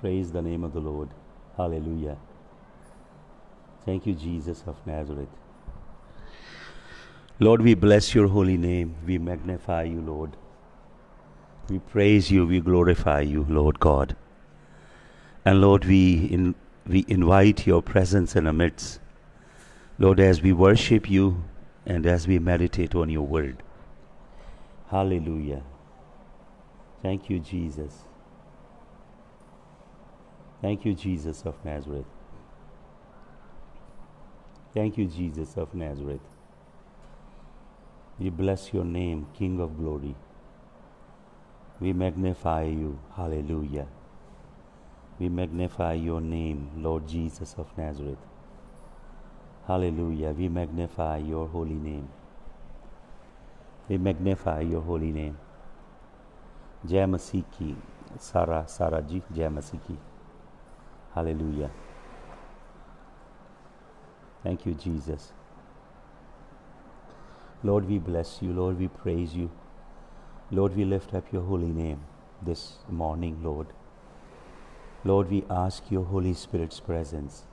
Praise the name of the Lord. Hallelujah. Thank you, Jesus of Nazareth. Lord, we bless your holy name. We magnify you, Lord. We praise you. We glorify you, Lord God. And Lord, we, in, we invite your presence in our midst. Lord, as we worship you and as we meditate on your word. Hallelujah. Thank you, Jesus. Thank you, Jesus of Nazareth. Thank you, Jesus of Nazareth. We bless your name, King of glory. We magnify you. Hallelujah. We magnify your name, Lord Jesus of Nazareth. Hallelujah. We magnify your holy name. We magnify your holy name. जय मसीह Sara, सारा सारा Hallelujah. Thank you, Jesus. Lord, we bless you. Lord, we praise you. Lord, we lift up your holy name this morning, Lord. Lord, we ask your Holy Spirit's presence.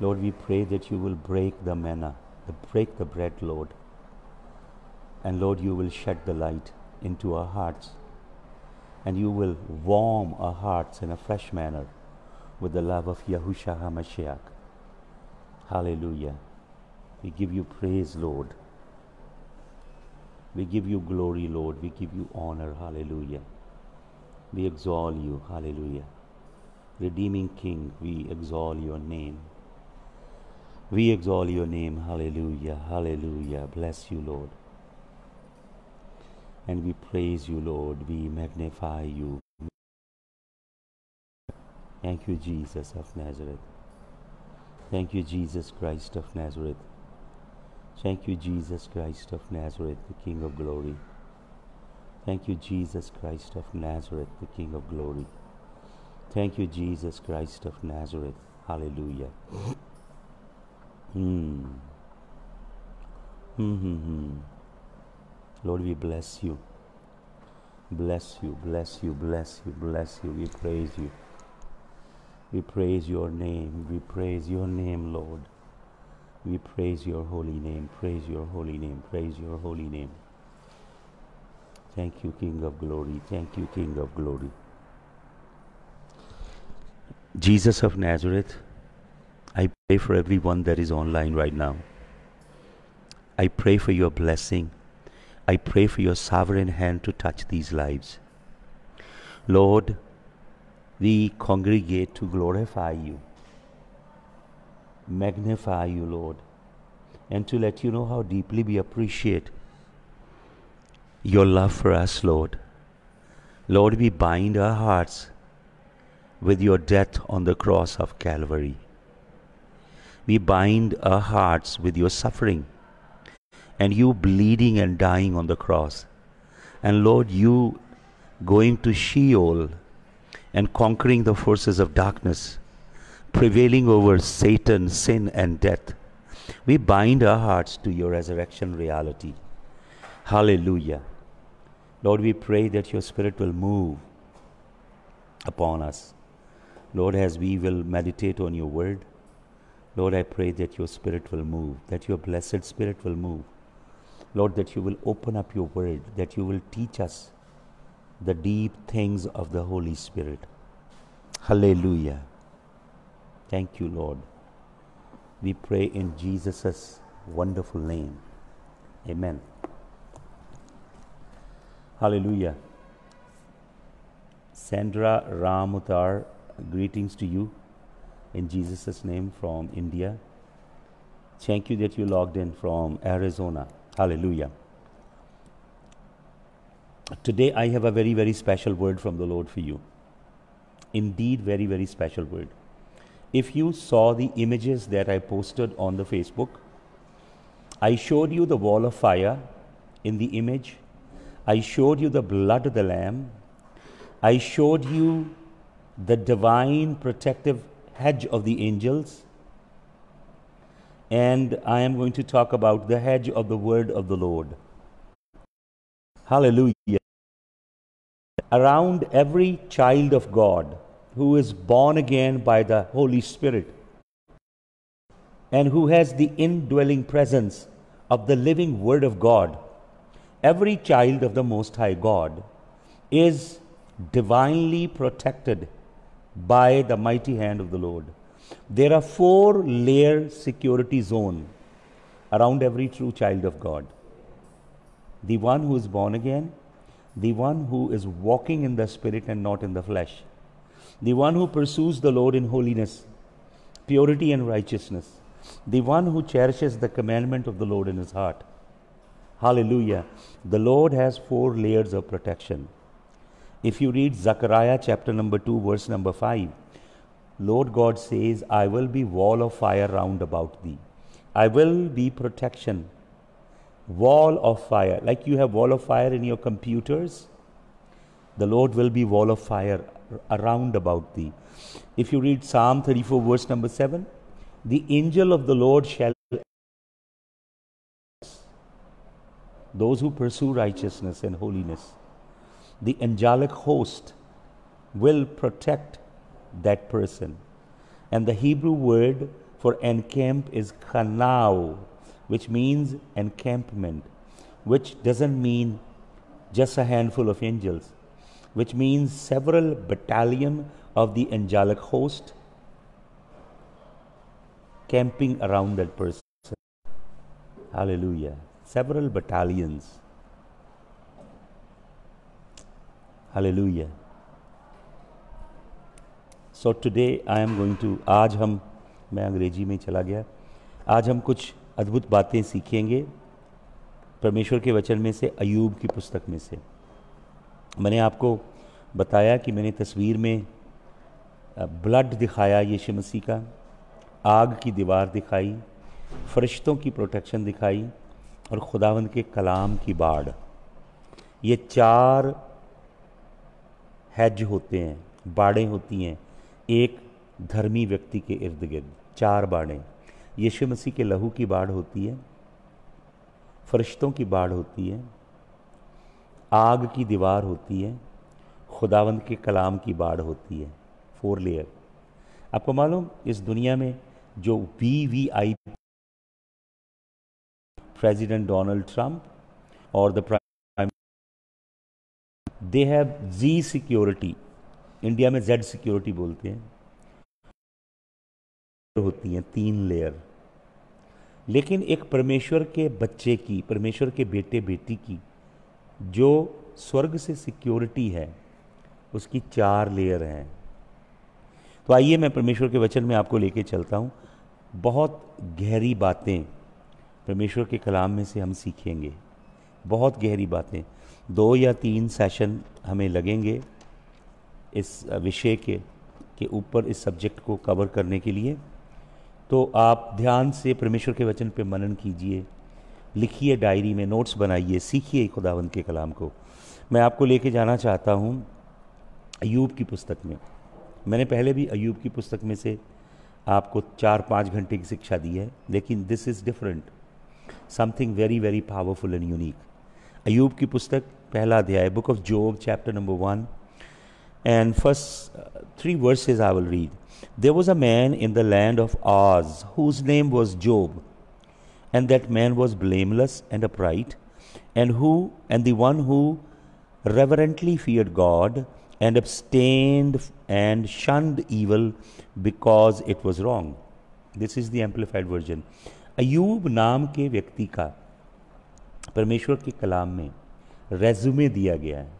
Lord, we pray that you will break the manna, the break the bread, Lord. And Lord, you will shed the light into our hearts. And you will warm our hearts in a fresh manner with the love of Yahusha HaMashiach. Hallelujah. We give you praise, Lord. We give you glory, Lord. We give you honor. Hallelujah. We exalt you. Hallelujah. Redeeming King, we exalt your name. We exalt your name. Hallelujah. Hallelujah. Bless you, Lord. And we praise you, Lord. We magnify you. Thank you, Jesus of Nazareth. Thank you, Jesus Christ of Nazareth. Thank you, Jesus Christ of Nazareth, the King of glory. Thank you, Jesus Christ of Nazareth, the King of glory. Thank you, Jesus Christ of Nazareth. Hallelujah. hmm. Hmm hmm, hmm. Lord, we bless you. Bless you, bless you, bless you, bless you. We praise you. We praise your name. We praise your name, Lord. We praise your holy name. Praise your holy name. Praise your holy name. Thank you, King of glory. Thank you, King of glory. Jesus of Nazareth, I pray for everyone that is online right now. I pray for your blessing. I pray for your sovereign hand to touch these lives. Lord, we congregate to glorify you, magnify you, Lord, and to let you know how deeply we appreciate your love for us, Lord. Lord, we bind our hearts with your death on the cross of Calvary. We bind our hearts with your suffering and you bleeding and dying on the cross. And Lord, you going to Sheol and conquering the forces of darkness, prevailing over Satan, sin, and death. We bind our hearts to your resurrection reality. Hallelujah. Lord, we pray that your Spirit will move upon us. Lord, as we will meditate on your word, Lord, I pray that your Spirit will move, that your blessed Spirit will move. Lord, that you will open up your word, that you will teach us the deep things of the Holy Spirit. Hallelujah. Thank you, Lord. We pray in Jesus' wonderful name. Amen. Hallelujah. Sandra Ramutar, greetings to you in Jesus' name from India. Thank you that you logged in from Arizona. Hallelujah today I have a very, very special word from the Lord for you. Indeed, very, very special word. If you saw the images that I posted on the Facebook, I showed you the wall of fire in the image. I showed you the blood of the Lamb. I showed you the divine protective hedge of the angels. And I am going to talk about the hedge of the word of the Lord. Hallelujah. Around every child of God who is born again by the Holy Spirit and who has the indwelling presence of the living Word of God, every child of the Most High God is divinely protected by the mighty hand of the Lord. There are four layer security zone around every true child of God the one who is born again, the one who is walking in the spirit and not in the flesh, the one who pursues the Lord in holiness, purity, and righteousness, the one who cherishes the commandment of the Lord in his heart. Hallelujah. The Lord has four layers of protection. If you read Zechariah chapter number 2, verse number 5, Lord God says, I will be wall of fire round about thee. I will be protection wall of fire like you have wall of fire in your computers the lord will be wall of fire around about thee if you read psalm 34 verse number 7 the angel of the lord shall those who pursue righteousness and holiness the angelic host will protect that person and the hebrew word for encamp is kanao which means encampment, which doesn't mean just a handful of angels, which means several battalion of the angelic host camping around that person. Hallelujah. Several battalions. Hallelujah. So today I am going to. आज हम मैं अंग्रेजी में चला गया आज हम कुछ अद्भुत बातें सीखेंगे परमेश्वर के वचन में से अयूब की पुस्तक में से मैंने आपको बताया कि मैंने तस्वीर में ब्लड दिखाया यीशु मसीह का आग की दीवार दिखाई फरिश्तों की प्रोटेक्शन दिखाई और खुदावंद के कलाम की बाढ़ ये चार हैज होते हैं बाड़ें होती हैं एक धर्मी व्यक्ति के इर्द गिर्द चार बाड़ें यीशु मसीह के लहू की बाढ़ होती है फरिश्तों की बाढ़ होती है आग की दीवार होती है खुदावंद के कलाम की बाढ़ होती है फोर लेयर आपको मालूम इस दुनिया में जो V V I president Donald Trump और the prime they have G security India में जेड सिक्योरिटी बोलते हैं होती हैं तीन लेयर लेकिन एक परमेश्वर के बच्चे की परमेश्वर के बेटे बेटी की जो स्वर्ग से सिक्योरिटी है उसकी चार लेयर हैं तो आइए मैं परमेश्वर के वचन में आपको लेके चलता हूँ बहुत गहरी बातें परमेश्वर के कलाम में से हम सीखेंगे बहुत गहरी बातें दो या तीन सेशन हमें लगेंगे इस विषय के के ऊपर इस सब्जेक्ट को कवर करने के लिए तो आप ध्यान से परमेश्वर के वचन पे मनन कीजिए लिखिए डायरी में नोट्स बनाइए सीखिए खुदावंत के कलाम को मैं आपको लेके जाना चाहता हूँ अयूब की पुस्तक में मैंने पहले भी अयूब की पुस्तक में से आपको चार पाँच घंटे की शिक्षा दी है लेकिन this is different something very very powerful and unique Ayub की पुस्तक पहला अध्याय book of Job chapter number one and first three verses I will read There was a man in the land of Oz whose name was Job, and that man was blameless and upright, and who and the one who reverently feared God and abstained and shunned evil because it was wrong. This is the amplified version. Ayub नाम के व्यक्ति का परमेश्वर के कलाम में resume दिया गया है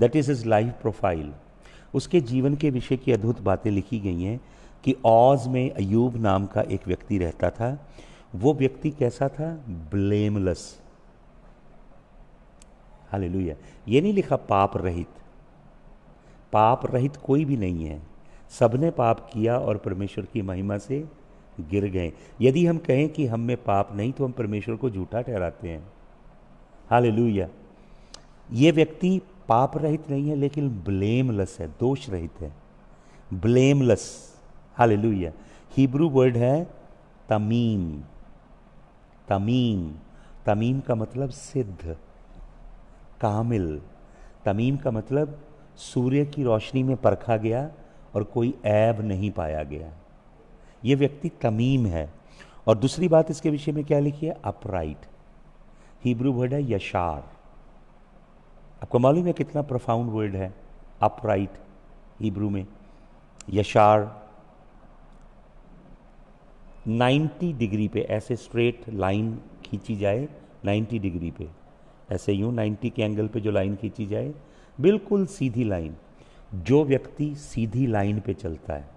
दैट इज़ हिज लाइफ उसके जीवन के विषय की अद्भुत बातें लिखी गई हैं कि औज में अयूब नाम का एक व्यक्ति रहता था वो व्यक्ति कैसा था ब्लेमलेस लुया ये नहीं लिखा पाप रहित पाप रहित कोई भी नहीं है सबने पाप किया और परमेश्वर की महिमा से गिर गए यदि हम कहें कि हम में पाप नहीं तो हम परमेश्वर को झूठा ठहराते हैं लुया ये व्यक्ति पाप रहित नहीं है लेकिन ब्लेमलेस है दोष रहित है ब्लेमलेस हालेलुया हिब्रू वर्ड है तमीम तमीम तमीम का मतलब सिद्ध कामिल तमीम का मतलब सूर्य की रोशनी में परखा गया और कोई ऐब नहीं पाया गया यह व्यक्ति तमीम है और दूसरी बात इसके विषय में क्या लिखी है अपराइट हिब्रू वर्ड है यशार आपको मालूम है कितना प्रोफाउंड वर्ड है अपराइट हिब्रू में यशार 90 डिग्री पे ऐसे स्ट्रेट लाइन खींची जाए 90 डिग्री पे ऐसे यूँ 90 के एंगल पे जो लाइन खींची जाए बिल्कुल सीधी लाइन जो व्यक्ति सीधी लाइन पे चलता है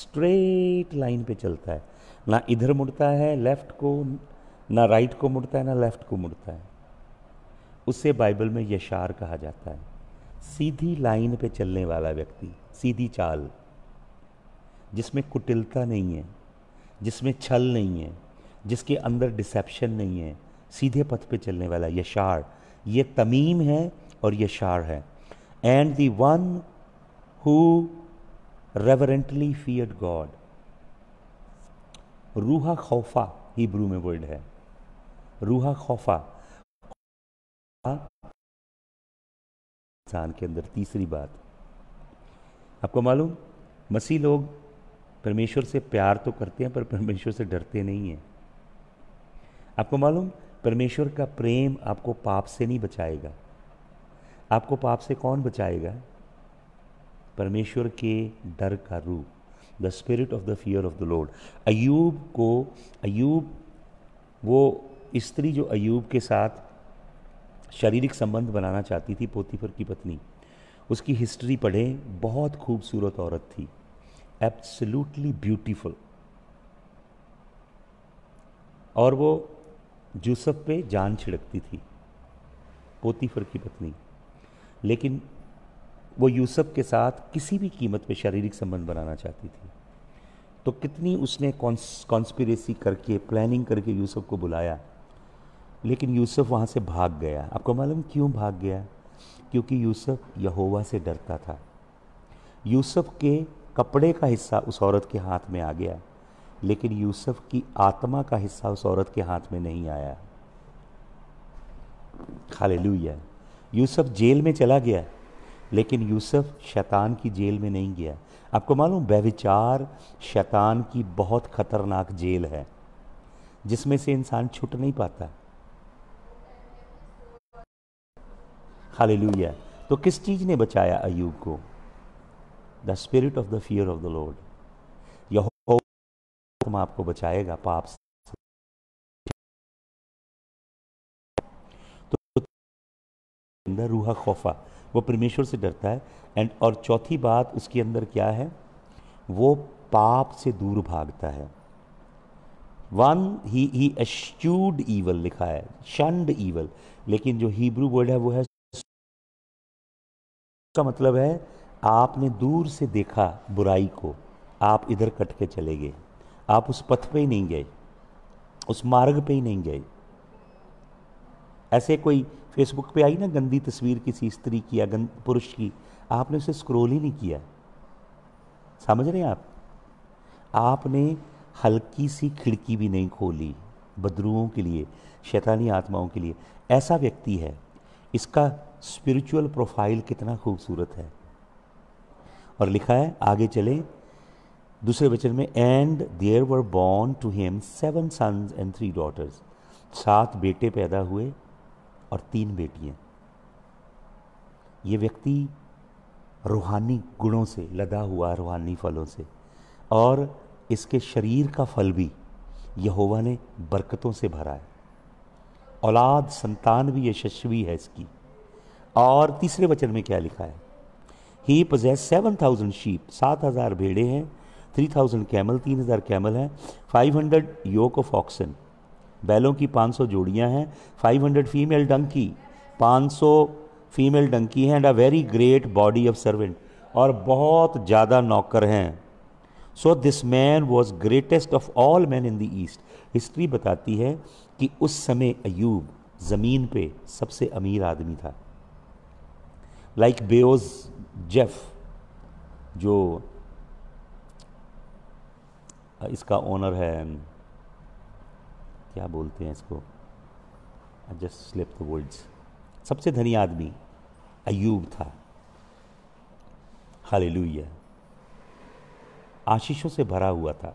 स्ट्रेट लाइन पे चलता है ना इधर मुड़ता है लेफ़्ट को ना राइट को मुड़ता है ना लेफ़्ट को मुड़ता है उसे बाइबल में यशार कहा जाता है सीधी लाइन पे चलने वाला व्यक्ति सीधी चाल जिसमें कुटिलता नहीं है जिसमें छल नहीं है जिसके अंदर डिसेप्शन नहीं है सीधे पथ पे चलने वाला यशार ये तमीम है और यशार है and the one who reverently feared God रूहा खौफा हिब्रू में वर्ड है रूहा खौफा इंसान के अंदर तीसरी बात आपको मालूम मसीह लोग परमेश्वर से प्यार तो करते हैं पर परमेश्वर से डरते नहीं हैं आपको मालूम परमेश्वर का प्रेम आपको पाप से नहीं बचाएगा आपको पाप से कौन बचाएगा परमेश्वर के डर का रूप the spirit of the fear of the Lord अयूब को अयूब वो स्त्री जो अयूब के साथ शारीरिक संबंध बनाना चाहती थी पोतीफर की पत्नी उसकी हिस्ट्री पढ़े बहुत खूबसूरत औरत थी एब्सल्यूटली ब्यूटीफुल और वो जूसफ पे जान छिड़कती थी पोतीफर की पत्नी लेकिन वो यूसफ के साथ किसी भी कीमत पे शारीरिक संबंध बनाना चाहती थी तो कितनी उसने कॉन्स्पिरेसी करके प्लानिंग करके यूसुफ को बुलाया लेकिन यूसुफ वहाँ से भाग गया आपको मालूम क्यों भाग गया क्योंकि यूसुफ यहोवा से डरता था यूसुफ के कपड़े का हिस्सा उस औरत के हाथ में आ गया लेकिन यूसुफ की आत्मा का हिस्सा उस औरत के हाथ में नहीं आया खाले यूसुफ जेल में चला गया लेकिन यूसुफ शैतान की जेल में नहीं गया आपको मालूम व्यविचार शैतान की बहुत खतरनाक जेल है जिसमें से इंसान छुट नहीं पाता हालेलुया तो किस चीज़ ने बचाया अयूब को the spirit of the fear of the Lord यह आपको बचाएगा पाप से तो अंदर रूहा खौफा वो परमेश्वर से डरता है एंड और चौथी बात उसके अंदर क्या है वो पाप से दूर भागता है वन ही ही एश्यूड ईवल लिखा है शंड ईवल लेकिन जो हिब्रू वर्ड है वो है का मतलब है आपने दूर से देखा बुराई को आप इधर कट के चले गए आप उस पथ पे ही नहीं गए उस मार्ग पे ही नहीं गए ऐसे कोई फेसबुक पे आई ना गंदी तस्वीर किसी स्त्री की या गंद पुरुष की आपने उसे स्क्रोल ही नहीं किया समझ रहे हैं आप आपने हल्की सी खिड़की भी नहीं खोली बदरुओं के लिए शैतानी आत्माओं के लिए ऐसा व्यक्ति है इसका स्पिरिचुअल प्रोफाइल कितना खूबसूरत है और लिखा है आगे चले दूसरे वचन में and there were born to him seven sons and three daughters सात बेटे पैदा हुए और तीन बेटियां ये व्यक्ति रूहानी गुणों से लदा हुआ रूहानी फलों से और इसके शरीर का फल भी यहोवा ने बरकतों से भरा है औलाद संतान भी यशस्वी है इसकी और तीसरे वचन में क्या लिखा है he possesses seven thousand sheep सात हज़ार भेड़े हैं थ्री थाउजेंड कैमल तीन हज़ार कैमल हैं five hundred yoke of oxen बैलों की पाँच सौ जोड़ियाँ हैं फाइव हंड्रेड फीमेल डंकी पाँच सौ फीमेल डंकी हैं and a very great body of servant और बहुत ज़्यादा नौकर हैं so this man was greatest of all man in the east history बताती है कि उस समय अयूब ज़मीन पे सबसे अमीर आदमी था लाइक बेओज जेफ जो इसका ओनर है क्या बोलते हैं इसको जस्ट स्लिप द वर्ड्स सबसे धनी आदमी अयूब था लू आशीषों से भरा हुआ था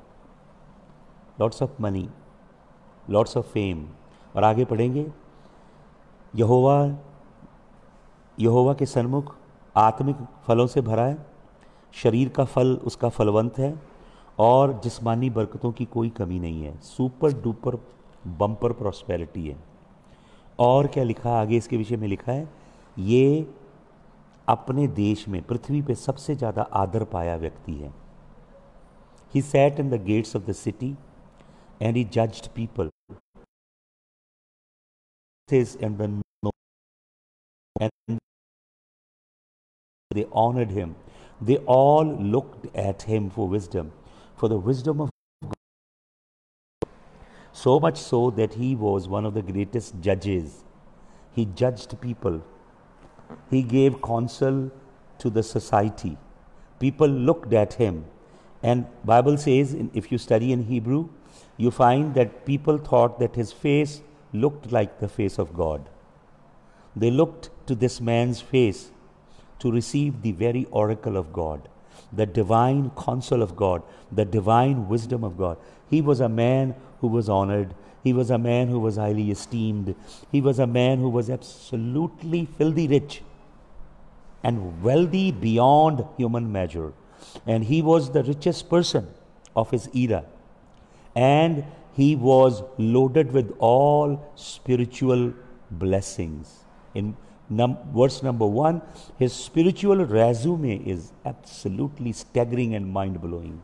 lots of money lots of fame और आगे पढ़ेंगे यहोवा यहोवा के सन्मुख आत्मिक फलों से भरा है शरीर का फल उसका फलवंत है और जिस्मानी बरकतों की कोई कमी नहीं है सुपर डुपर बम्पर प्रॉस्पेरिटी है और क्या लिखा आगे इसके विषय में लिखा है ये अपने देश में पृथ्वी पे सबसे ज़्यादा आदर पाया व्यक्ति है he sat in the gates of the city and he judged people and the and they honored him. They all looked at him for wisdom, for the wisdom of God. So much so that he was one of the greatest judges. He judged people, he gave counsel to the society. People looked at him. And Bible says, if you study in Hebrew, you find that people thought that his face looked like the face of God. They looked to this man's face to receive the very oracle of God, the divine counsel of God, the divine wisdom of God. He was a man who was honored. He was a man who was highly esteemed. He was a man who was absolutely filthy rich and wealthy beyond human measure. And he was the richest person of his era. And he was loaded with all spiritual blessings. In Num verse number one, his spiritual resume is absolutely staggering and mind blowing.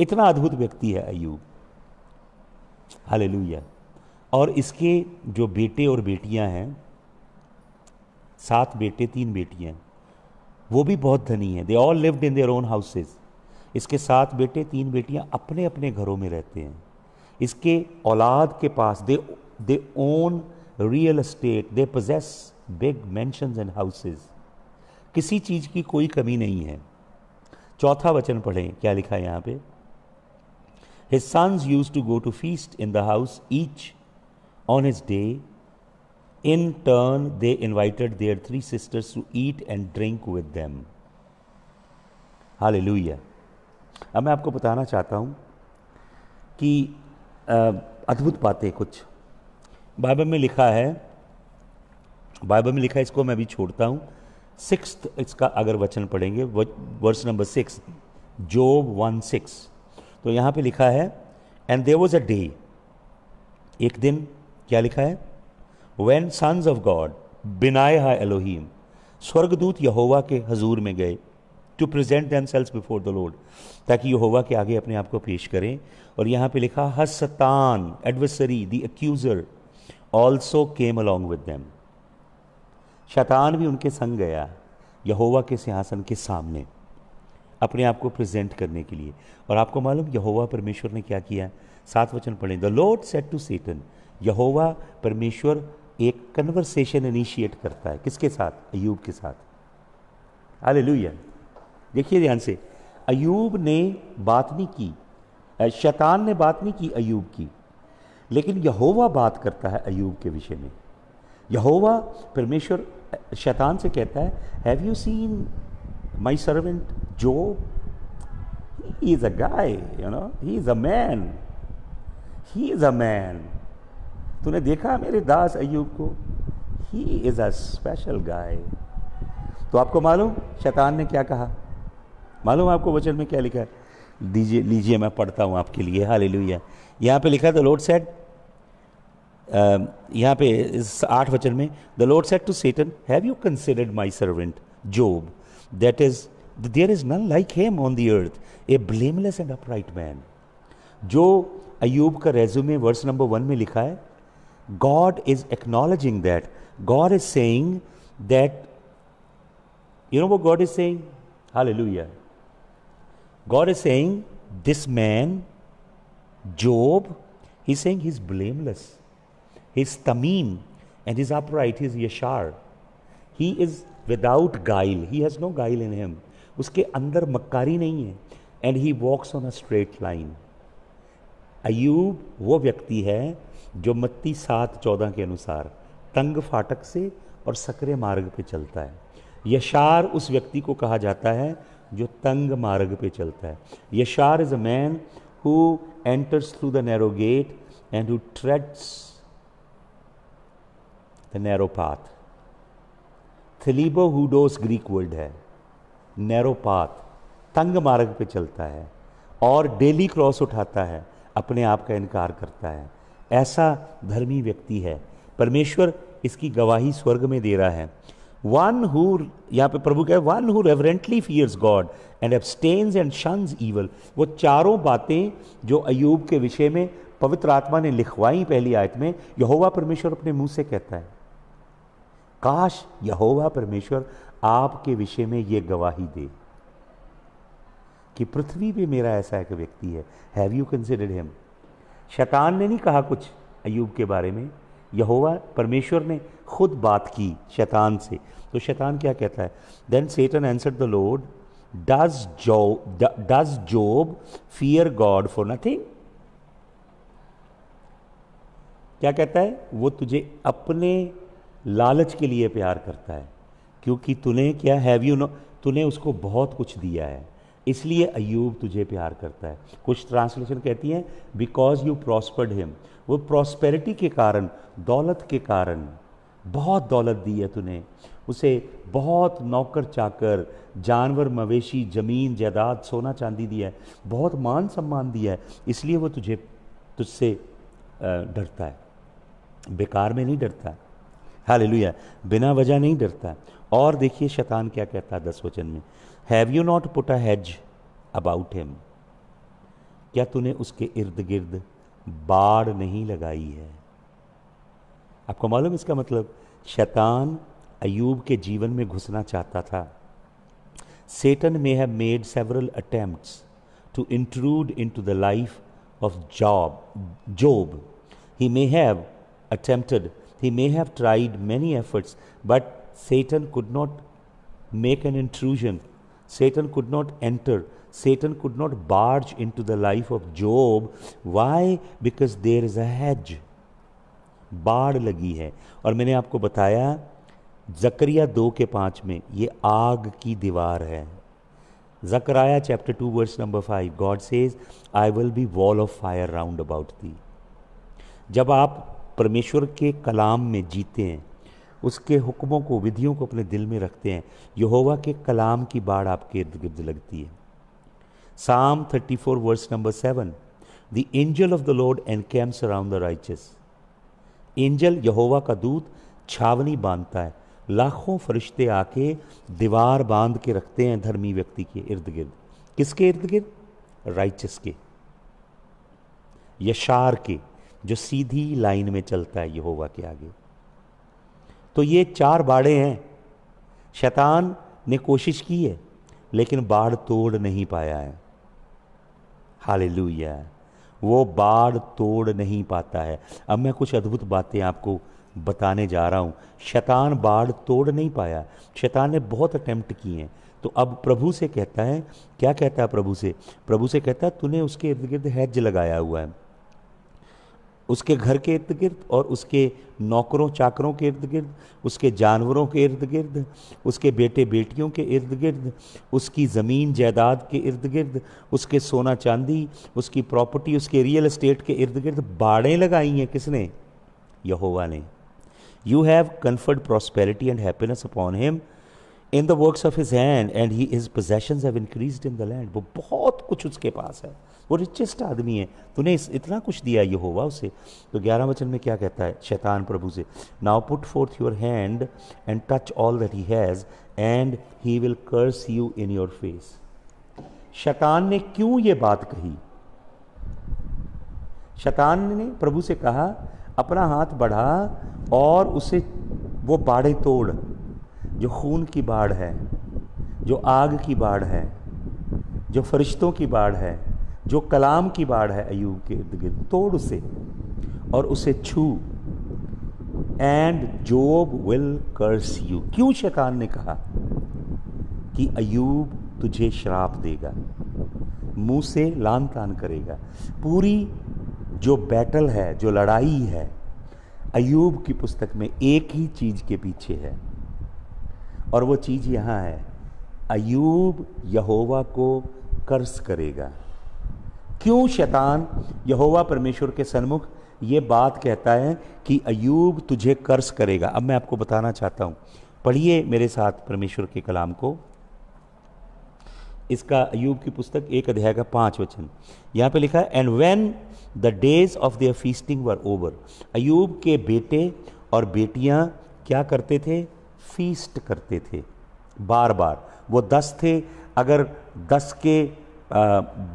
इतना अद्भुत व्यक्ति है Ayub hallelujah और इसके जो बेटे और बेटियां हैं सात बेटे तीन बेटियां वो भी बहुत धनी हैं they all lived in their own houses इसके सात बेटे तीन बेटियां अपने अपने घरों में रहते हैं इसके औलाद के पास they they own real estate they possess big mansions and houses किसी चीज़ की कोई कमी नहीं है चौथा वचन पढ़ें क्या लिखा है यहां पे his sons used to go to feast in the house each on his day in turn they invited their three sisters to eat and drink with them हाल अब मैं आपको बताना चाहता हूं कि अद्भुत बातें कुछ बाइबल में लिखा है बाइबल में लिखा है इसको मैं अभी छोड़ता हूँ सिक्स इसका अगर वचन पढ़ेंगे verse number six Job one six तो यहाँ पे लिखा है and there was a day एक दिन क्या लिखा है वेन सन्स ऑफ गॉड बिनाए हा एलोहीम स्वर्गदूत यहोवा के हजूर में गए to present themselves before the Lord ताकि यहोवा के आगे अपने आप को पेश करें और यहाँ पे लिखा हसतान adversary the accuser also came along with them शैतान भी उनके संग गया यहोवा के सिंहासन के सामने अपने आप को प्रेजेंट करने के लिए और आपको मालूम यहोवा परमेश्वर ने क्या किया सात वचन पढ़े the Lord said to Satan यहोवा परमेश्वर एक कन्वर्सेशन इनिशिएट करता है किसके साथ अयूब के साथ अले देखिए ध्यान से अयूब ने बात नहीं की शैतान ने बात नहीं की अयूब की लेकिन यहोवा बात करता है अयूब के विषय में यहोवा परमेश्वर शैतान से कहता है have you seen my servant जो he is a guy you know he is a man he is a man तूने देखा मेरे दास अयूब को ही इज़ अ स्पेशल गाय तो आपको मालूम शैतान ने क्या कहा मालूम आपको वचन में क्या लिखा है दीजिए लीजिए मैं पढ़ता हूँ आपके लिए हाल लुया यहाँ पे लिखा द लॉर्ड सेड यहाँ पे इस आठ वचन में the Lord said to Satan have you considered my servant Job that is there is none like him on the earth a blameless and upright man जो अयूब का रेज्यूमे वर्स नंबर वन में लिखा है God is acknowledging that God is saying that you know वो God is saying hallelujah God is saying this man job he's saying he's blameless his tamim, and his upright, his yashar. He is without guile. He has no guile in him. उसके अंदर मक्कारी नहीं है and he walks on a straight line अयूब वो व्यक्ति है जो मत्ती सात चौदह के अनुसार तंग फाटक से और सकरे मार्ग पे चलता है यशार उस व्यक्ति को कहा जाता है जो तंग मार्ग पे चलता है यशार is a man who enters through the narrow gate and who treads the narrow थलीबो हुडोस ग्रीक वर्ड है नैरो पाथ तंग मार्ग पे चलता है और डेली क्रॉस उठाता है अपने आप का इनकार करता है ऐसा धर्मी व्यक्ति है परमेश्वर इसकी गवाही स्वर्ग में दे रहा है वन हु यहाँ पे प्रभु कहे one who reverently fears God and stains and shuns evil वो चारों बातें जो अयूब के विषय में पवित्र आत्मा ने लिखवाई पहली आयत में यहोवा परमेश्वर अपने मुंह से कहता है काश यहोवा परमेश्वर आपके विषय में ये गवाही दे कि पृथ्वी पे मेरा ऐसा एक व्यक्ति है हैव यू कंसिडर्ड हिम शैतान ने नहीं कहा कुछ अयूब के बारे में यहोवा परमेश्वर ने खुद बात की शैतान से तो शैतान क्या कहता है then Satan answer the Lord does Job does Job fear God for nothing क्या कहता है वो तुझे अपने लालच के लिए प्यार करता है क्योंकि तूने क्या हैव यू नो तूने उसको बहुत कुछ दिया है इसलिए अयूब तुझे प्यार करता है कुछ ट्रांसलेशन कहती हैं बिकॉज यू प्रॉस्पर्ड हिम वो प्रॉस्पेरिटी के कारण दौलत के कारण बहुत दौलत दी है तूने उसे बहुत नौकर चाकर जानवर मवेशी ज़मीन जायदाद सोना चांदी दिया है बहुत मान सम्मान दिया है इसलिए वो तुझे तुझसे डरता है बेकार में नहीं डरता है हालेलुया बिना वजह नहीं डरता और देखिए शैतान क्या कहता है दस वचन में have you not put a hedge about him क्या तूने उसके इर्द गिर्द बाढ़ नहीं लगाई है आपको मालूम इसका मतलब शैतान अयूब के जीवन में घुसना चाहता था Satan may have made several attempts to intrude into the life of Job Job he may have attempted He may have tried many efforts, but Satan could not make an intrusion. Satan could not enter. Satan could not barge into the life of Job. Why? Because there is a hedge. बाढ़ लगी है और मैंने आपको बताया जकरिया दो के पांच में ये आग की दीवार है Zechariah chapter two verse number five God says I will be wall of fire round about the जब आप परमेश्वर के कलाम में जीते हैं उसके हुक्मों को विधियों को अपने दिल में रखते हैं यहोवा के कलाम की बाढ़ आपके इर्द गिर्द लगती है psalm 34 verse number seven the angel of the Lord and camps around the righteous angel यहोवा का दूत छावनी बांधता है लाखों फरिश्ते आके दीवार बांध के रखते हैं धर्मी व्यक्ति के इर्द गिर्द किसके इर्द गिर्द राइचस के यशार के जो सीधी लाइन में चलता है यहोवा के आगे तो ये चार बाड़े हैं शैतान ने कोशिश की है लेकिन बाढ़ तोड़ नहीं पाया है हालेलुया वो बाढ़ तोड़ नहीं पाता है अब मैं कुछ अद्भुत बातें आपको बताने जा रहा हूं शैतान बाढ़ तोड़ नहीं पाया शैतान ने बहुत अटेम्प्ट किए हैं तो अब प्रभु से कहता है क्या कहता है प्रभु से प्रभु से कहता है तूने उसके इर्द गिर्द हैज लगाया हुआ है उसके घर के इर्द गिर्द और उसके नौकरों चाकरों के इर्द गिर्द उसके जानवरों के इर्द गिर्द उसके बेटे बेटियों के इर्द गिर्द उसकी ज़मीन जायदाद के इर्द गिर्द उसके सोना चांदी उसकी प्रॉपर्टी उसके रियल इस्टेट के इर्द गिर्द बाड़ें लगाई हैं किसने यहोवा ने you have conferred prosperity and happiness upon him in the works of his hand and he his possession have in the land वो बहुत कुछ उसके पास है वो रिचेस्ट आदमी है तूने इस इतना कुछ दिया ये होगा उसे तो ग्यारह वचन में क्या कहता है शैतान प्रभु से now put forth your hand and touch all that he has and he will curse you in your face शैतान ने क्यों ये बात कही शैतान ने प्रभु से कहा अपना हाथ बढ़ा और उसे वो बाड़े तोड़ जो खून की बाढ़ है जो आग की बाढ़ है जो फरिश्तों की बाढ़ है जो कलाम की बाढ़ है अयूब के इर्द गिर्द तोड़ उसे और उसे छू and Job will curse you क्यों शैतान ने कहा कि अयूब तुझे शराप देगा मुंह से लान तान करेगा पूरी जो बैटल है जो लड़ाई है अयूब की पुस्तक में एक ही चीज़ के पीछे है और वो चीज़ यहाँ है अयूब यहोवा को कर्ज करेगा क्यों शैतान यहोवा परमेश्वर के सन्मुख ये बात कहता है कि अयूब तुझे कर्ज करेगा अब मैं आपको बताना चाहता हूँ पढ़िए मेरे साथ परमेश्वर के कलाम को इसका अयूब की पुस्तक एक अध्याय का पांच वचन यहाँ पे लिखा है and when the days of their feasting were over अयूब के बेटे और बेटियाँ क्या करते थे फीस्ट करते थे बार बार वो दस थे अगर दस के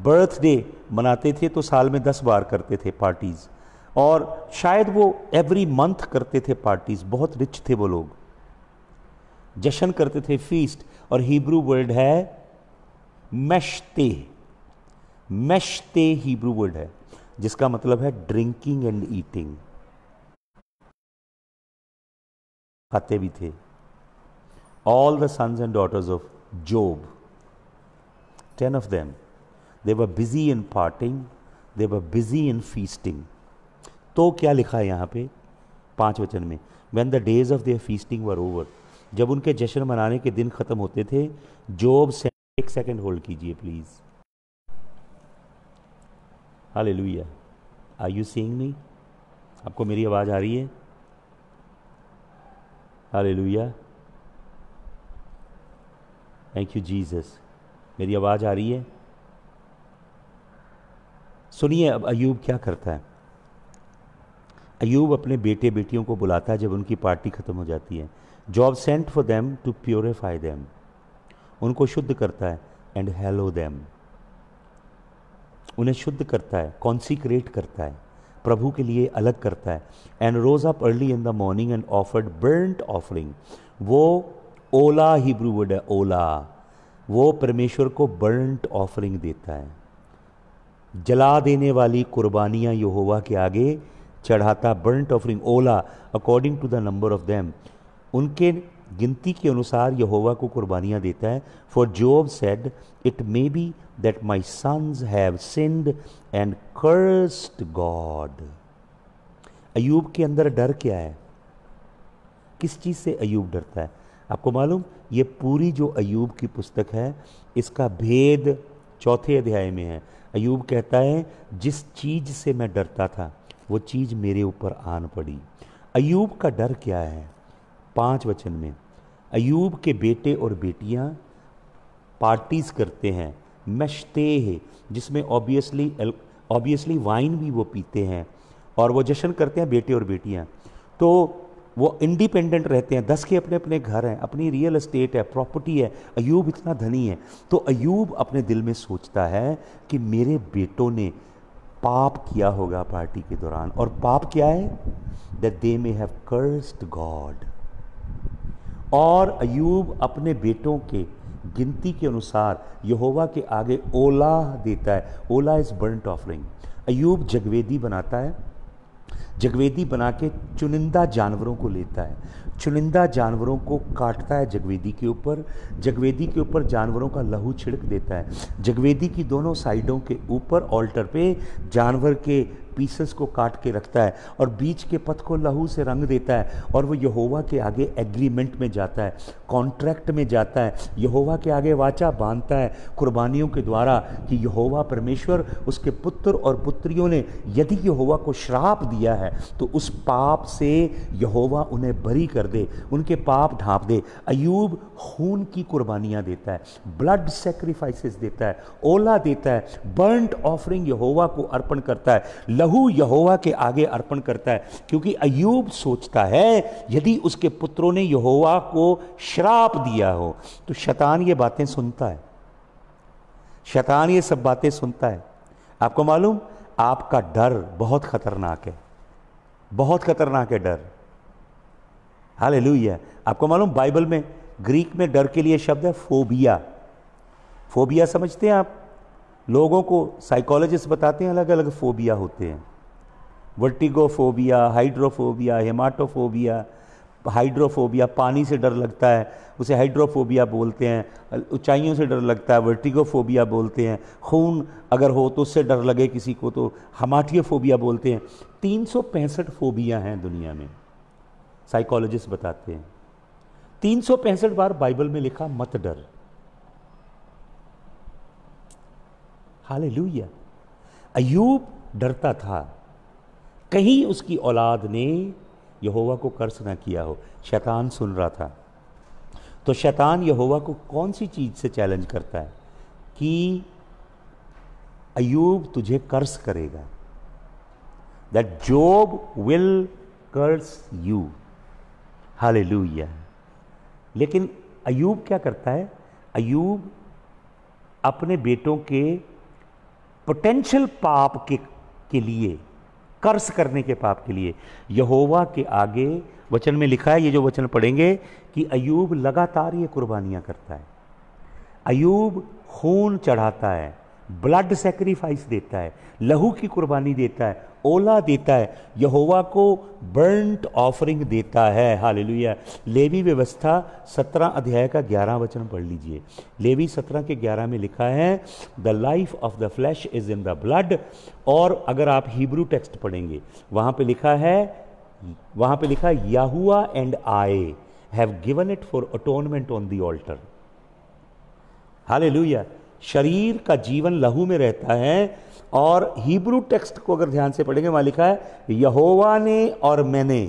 बर्थडे मनाते थे तो साल में दस बार करते थे पार्टीज़ और शायद वो एवरी मंथ करते थे पार्टीज़ बहुत रिच थे वो लोग जश्न करते थे फीस्ट और हिब्रू वर्ड है मैशते मैशते हिब्रू वर्ड है जिसका मतलब है ड्रिंकिंग एंड ईटिंग खाते भी थे all the sons and daughters of Job. Ten of them. They were busy in parting, they were busy in feasting. तो क्या लिखा है यहाँ पे पांच वचन में when the days of their feasting were over जब उनके जश्न मनाने के दिन ख़त्म होते थे जोब से एक सेकंड होल्ड कीजिए प्लीज़ हाले लुया आई यू सींग मी आपको मेरी आवाज़ आ रही है हाले लुया थैंक यू जीसस मेरी आवाज़ आ रही है सुनिए अब अयूब क्या करता है अयूब अपने बेटे बेटियों को बुलाता है जब उनकी पार्टी ख़त्म हो जाती है Job sent for them to purify them उनको शुद्ध करता है एंड हेलो देम उन्हें शुद्ध करता है कॉन्सिक्रेट करता है प्रभु के लिए अलग करता है and rose up early in the morning and offered burnt offering वो ओला हिब्रू वर्ड है ओला वो परमेश्वर को बर्नट ऑफरिंग देता है जला देने वाली कुर्बानियां यहोवा के आगे चढ़ाता बर्नट ऑफरिंग ओला according to the number of them उनके गिनती के अनुसार यहोवा को कुर्बानियां देता है for Job said it may be that my sons have sinned and cursed God अयूब के अंदर डर क्या है किस चीज़ से अयूब डरता है आपको मालूम ये पूरी जो अयूब की पुस्तक है इसका भेद चौथे अध्याय में है अयूब कहता है जिस चीज़ से मैं डरता था वो चीज़ मेरे ऊपर आन पड़ी अयूब का डर क्या है पांच वचन में अयूब के बेटे और बेटियां पार्टीज़ करते हैं मशते है जिसमें ऑब्वियसली ऑब्वियसली वाइन भी वो पीते हैं और वो जश्न करते हैं बेटे और बेटियां तो वो इंडिपेंडेंट रहते हैं दस के अपने अपने घर हैं अपनी रियल इस्टेट है प्रॉपर्टी है अयूब इतना धनी है तो अयूब अपने दिल में सोचता है कि मेरे बेटों ने पाप किया होगा पार्टी के दौरान और पाप क्या है that they may have cursed God और अयूब अपने बेटों के गिनती के अनुसार यहोवा के आगे ओला देता है ओला इज़ बर्नट ऑफरिंग अयूब जगवेदी बनाता है जगवेदी बना के चुनिंदा जानवरों को लेता है चुनिंदा जानवरों को काटता है जगवेदी के ऊपर जगवेदी के ऊपर जानवरों का लहू छिड़क देता है जगवेदी की दोनों साइडों के ऊपर ऑल्टर पे जानवर के पीसेस को काट के रखता है और बीच के पथ को लहू से रंग देता है और वो यहोवा के आगे एग्रीमेंट में जाता है कॉन्ट्रैक्ट में जाता है यहोवा के आगे वाचा बांधता है कुर्बानियों के द्वारा कि यहोवा परमेश्वर उसके पुत्र और पुत्रियों ने यदि यहोवा को श्राप दिया है तो उस पाप से यहोवा उन्हें बरी कर दे उनके पाप ढांप दे अयूब खून की कुर्बानियाँ देता है ब्लड सेक्रीफाइसेस देता है ओला देता है बर्नट ऑफरिंग यहोवा को अर्पण करता है लहू यहोवा के आगे अर्पण करता है क्योंकि अयूब सोचता है यदि उसके पुत्रों ने यहोवा को श्राप दिया हो तो शैतान ये बातें सुनता है शैतान ये सब बातें सुनता है आपको मालूम आपका डर बहुत खतरनाक है बहुत खतरनाक है डर हाल आपको मालूम बाइबल में ग्रीक में डर के लिए शब्द है फोबिया फोबिया समझते हैं आप लोगों को साइकोलॉजिस्ट बताते हैं अलग अलग फोबिया होते हैं वर्टिगोफोबिया हाइड्रोफोबिया हेमाटोफोबिया हाइड्रोफोबिया पानी से डर लगता है उसे हाइड्रोफोबिया बोलते हैं ऊंचाइयों से डर लगता है वर्टिगोफोबिया बोलते हैं खून अगर हो तो उससे डर लगे किसी को तो हमाटियोफोबिया बोलते हैं तीन सौ पैंसठ फोबिया हैं दुनिया में साइकोलॉजिस्ट बताते हैं तीन सौ पैंसठ बार बाइबल में लिखा मत डर हाल लुया अयूब डरता था कहीं उसकी औलाद ने यहोवा को कर्ज ना किया हो शैतान सुन रहा था तो शैतान यहोवा को कौन सी चीज़ से चैलेंज करता है कि अयूब तुझे कर्ज करेगा that Job will curse you हाले लेकिन अयूब क्या करता है अयूब अपने बेटों के पोटेंशियल पाप के के लिए कर्ज करने के पाप के लिए यहोवा के आगे वचन में लिखा है ये जो वचन पढ़ेंगे कि अयूब लगातार ये कुर्बानियां करता है अयूब खून चढ़ाता है ब्लड सेक्रीफाइस देता है लहू की कुर्बानी देता है ओला देता है यहोवा को बर्नट ऑफरिंग देता है लुया लेवी व्यवस्था सत्रह अध्याय का ग्यारह वचन पढ़ लीजिए लेवी सत्रह के ग्यारह में लिखा है the life of the flesh is in the blood और अगर आप हिब्रू टेक्स्ट पढ़ेंगे वहाँ पे लिखा है वहाँ पे लिखा है याहुआ and I have given it for atonement on the altar hallelujah शरीर का जीवन लहू में रहता है और हिब्रू टेक्स्ट को अगर ध्यान से पढ़ेंगे वहां लिखा है यहोवा ने और मैंने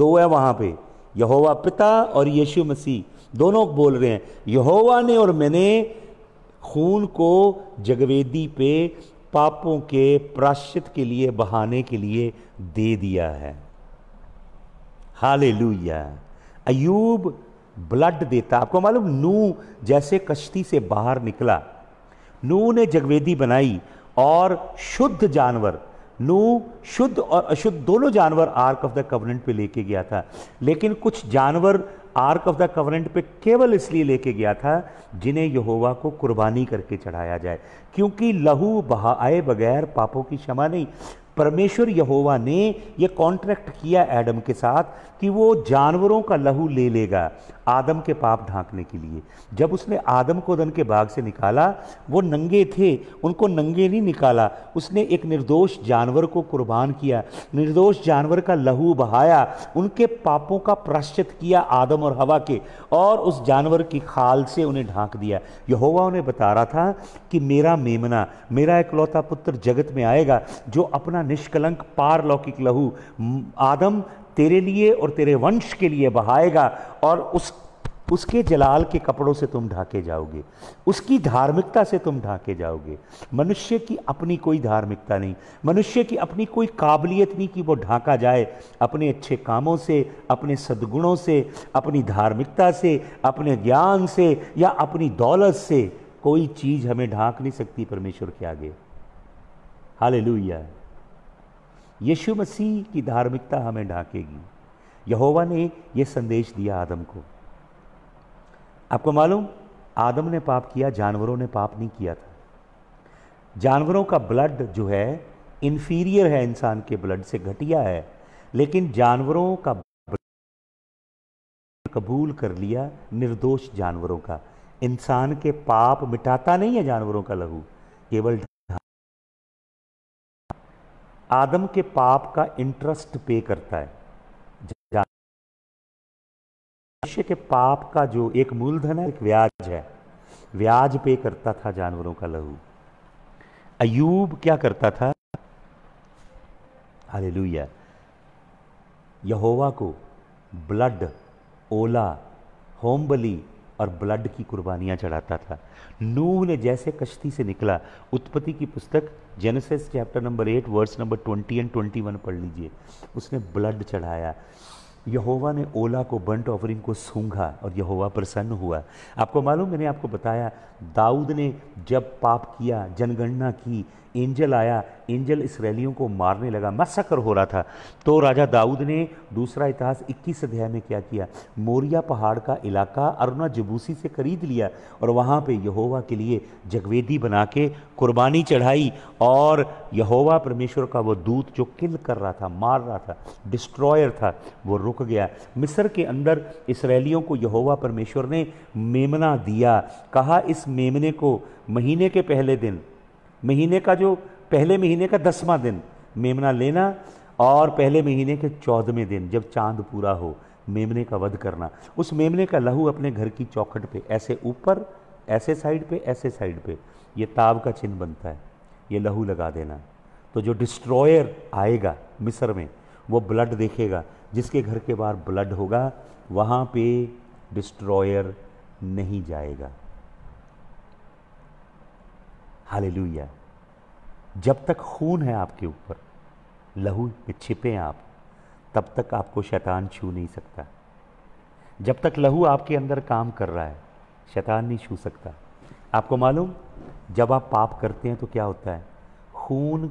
दो है वहां पे यहोवा पिता और यीशु मसीह दोनों बोल रहे हैं यहोवा ने और मैंने खून को जगवेदी पे पापों के प्राश्चित के लिए बहाने के लिए दे दिया है हाले लुया अयूब ब्लड देता आपको मालूम नू जैसे कश्ती से बाहर निकला नू ने जगवेदी बनाई और शुद्ध जानवर नू शुद्ध और अशुद्ध दोनों जानवर आर्क ऑफ द कवनेंट पे लेके गया था लेकिन कुछ जानवर आर्क ऑफ द कवनेंट पे केवल इसलिए लेके गया था जिन्हें यहोवा को कुर्बानी करके चढ़ाया जाए क्योंकि लहू बहा आए बगैर पापों की क्षमा नहीं परमेश्वर यहोवा ने यह कॉन्ट्रैक्ट किया एडम के साथ कि वो जानवरों का लहू ले लेगा आदम के पाप ढांकने के लिए जब उसने आदम को दन के बाग से निकाला वो नंगे थे उनको नंगे नहीं निकाला उसने एक निर्दोष जानवर को कुर्बान किया निर्दोष जानवर का लहू बहाया उनके पापों का प्राश्चित किया आदम और हवा के और उस जानवर की खाल से उन्हें ढांक दिया यहोवा उन्हें बता रहा था कि मेरा मेमना मेरा इकलौता पुत्र जगत में आएगा जो अपना निष्कलंक पारलौकिक लहू आदम तेरे लिए और तेरे वंश के लिए बहाएगा और उस उसके जलाल के कपड़ों से तुम ढाके जाओगे उसकी धार्मिकता से तुम ढाके जाओगे मनुष्य की अपनी कोई धार्मिकता नहीं मनुष्य की अपनी कोई काबिलियत नहीं कि वो ढाका जाए अपने अच्छे कामों से अपने सद्गुणों से अपनी धार्मिकता से अपने ज्ञान से या अपनी दौलत से कोई चीज़ हमें ढांक नहीं सकती परमेश्वर के आगे हाल यीशु मसीह की धार्मिकता हमें ढांकेगी यहोवा ने यह संदेश दिया आदम को आपको मालूम आदम ने पाप किया जानवरों ने पाप नहीं किया था जानवरों का ब्लड जो है इन्फीरियर है इंसान के ब्लड से घटिया है लेकिन जानवरों का कबूल कर लिया निर्दोष जानवरों का इंसान के पाप मिटाता नहीं है जानवरों का लहू केवल आदम के पाप का इंटरेस्ट पे करता है मनुष्य के पाप का जो एक मूलधन है एक व्याज है व्याज पे करता था जानवरों का लहू अयूब क्या करता था अरे यहोवा को ब्लड ओला होमबली और ब्लड की कुर्बानियां चढ़ाता था नूह ने जैसे कश्ती से निकला उत्पत्ति की पुस्तक Genesis chapter number eight verse number twenty and twenty one पढ़ लीजिए उसने ब्लड चढ़ाया यहोवा ने ओला को बंट ऑफरिंग को सूंघा और यहोवा प्रसन्न हुआ आपको मालूम मैंने आपको बताया दाऊद ने जब पाप किया जनगणना की एंजल आया एंजल इसराइलियों को मारने लगा मसकर हो रहा था तो राजा दाऊद ने दूसरा इतिहास 21 अध्याय में क्या किया मोरिया पहाड़ का इलाका अरुणा जबूसी से खरीद लिया और वहाँ पे यहोवा के लिए जगवेदी बना के कुर्बानी चढ़ाई और यहोवा परमेश्वर का वो दूत जो किल कर रहा था मार रहा था डिस्ट्रॉयर था वो रुक गया मिस्र के अंदर इसराइलियों को यहोवा परमेश्वर ने मेमना दिया कहा इस मेमने को महीने के पहले दिन महीने का जो पहले महीने का दसवां दिन मेमना लेना और पहले महीने के चौदहवें दिन जब चांद पूरा हो मेमने का वध करना उस मेमने का लहू अपने घर की चौखट पे ऐसे ऊपर ऐसे साइड पे ऐसे साइड पे ये ताब का चिन्ह बनता है ये लहू लगा देना तो जो डिस्ट्रॉयर आएगा मिस्र में वो ब्लड देखेगा जिसके घर के बाहर ब्लड होगा वहाँ पे डिस्ट्रॉयर नहीं जाएगा हालेलुया जब तक खून है आपके ऊपर लहू में छिपे आप तब तक आपको शैतान छू नहीं सकता जब तक लहू आपके अंदर काम कर रहा है शैतान नहीं छू सकता आपको मालूम जब आप पाप करते हैं तो क्या होता है खून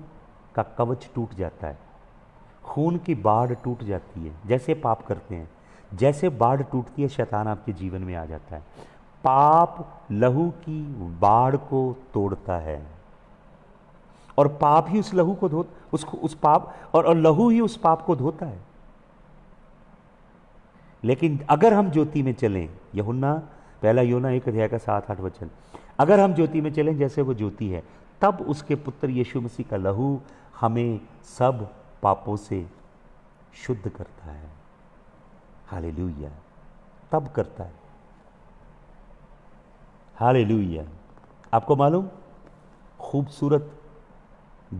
का कवच टूट जाता है खून की बाढ़ टूट जाती है जैसे पाप करते हैं जैसे बाढ़ टूटती है शैतान आपके जीवन में आ जाता है पाप लहू की बाढ़ को तोड़ता है और पाप ही उस लहू को धो उसको उस पाप और, और लहू ही उस पाप को धोता है लेकिन अगर हम ज्योति में चलें यहुन्ना पहला योना एक अध्याय का सात आठ वचन अगर हम ज्योति में चलें जैसे वो ज्योति है तब उसके पुत्र यीशु मसीह का लहू हमें सब पापों से शुद्ध करता है हालेलुया तब करता है हालेलुया आपको मालूम खूबसूरत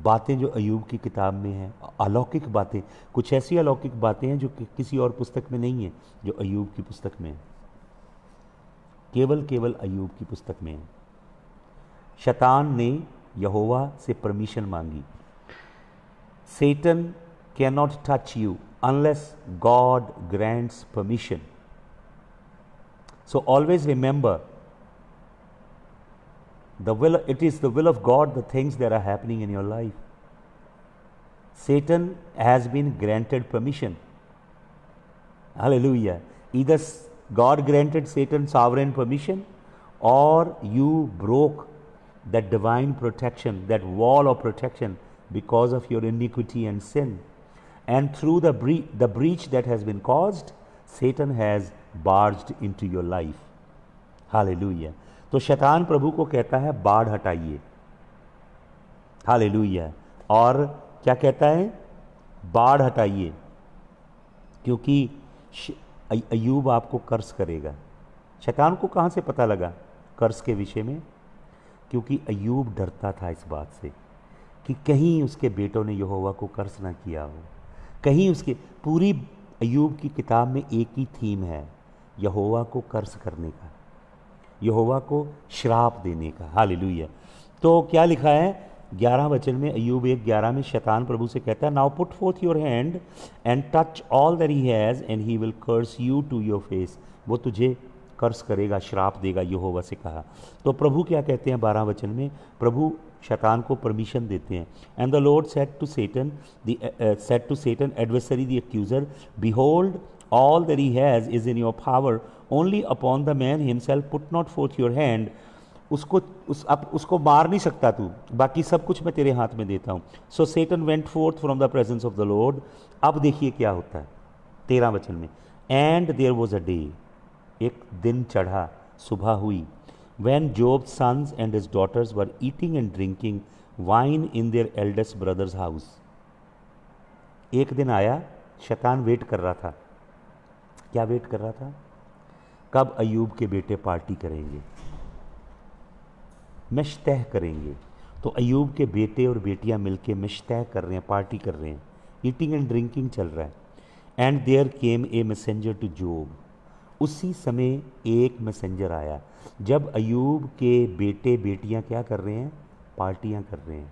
बातें जो अयूब की किताब में हैं अलौकिक बातें कुछ ऐसी अलौकिक बातें हैं जो कि किसी और पुस्तक में नहीं है जो अयूब की पुस्तक में है केवल केवल अयूब की पुस्तक में है शतान ने यहोवा से परमिशन मांगी Satan can not touch you unless God grants permission so always remember The will, it is the will of God, the things that are happening in your life. Satan has been granted permission. Hallelujah. Either God granted Satan sovereign permission or you broke that divine protection, that wall of protection because of your iniquity and sin. And through the, bre the breach that has been caused, Satan has barged into your life. Hallelujah. तो शैतान प्रभु को कहता है बाढ़ हटाइए hallelujah और क्या कहता है बाढ़ हटाइए क्योंकि अयूब आपको कर्ज करेगा शैतान को कहाँ से पता लगा कर्ज के विषय में क्योंकि अयूब डरता था इस बात से कि कहीं उसके बेटों ने यहोवा को कर्ज ना किया हो कहीं उसके पूरी अयूब की किताब में एक ही थीम है यहोवा को कर्ज करने का यहोवा को श्राप देने का हाल तो क्या लिखा है ग्यारह वचन में अयूब एक ग्यारह में शैतान प्रभु से कहता है now put forth your hand and touch all that he has and he will curse you to your face वो तुझे कर्स करेगा श्राप देगा यहोवा से कहा तो प्रभु क्या कहते हैं बारह वचन में प्रभु शैतान को परमिशन देते हैं and the Lord said to Satan said to Satan adversary the accuser behold all that he has is in your power only upon the man himself put not forth your hand उसको उस आप उसको मार नहीं सकता तू बाकी सब कुछ मैं तेरे हाथ में देता हूँ so Satan went forth from the presence of the Lord अब देखिए क्या होता है तेरह वचन में and there was a day एक दिन चढ़ा सुबह हुई when Job sons and his daughters were eating and drinking wine in their eldest brothers house एक दिन आया शैतान वेट कर रहा था क्या वेट कर रहा था कब अयूब के बेटे पार्टी करेंगे मिशतह करेंगे तो अयूब के बेटे और बेटियां मिलके मिशतह कर रहे हैं पार्टी कर रहे हैं ईटिंग एंड ड्रिंकिंग चल रहा है and there came a messenger to Job उसी समय एक मैसेंजर आया जब अयूब के बेटे बेटियां क्या कर रहे हैं पार्टियां कर रहे हैं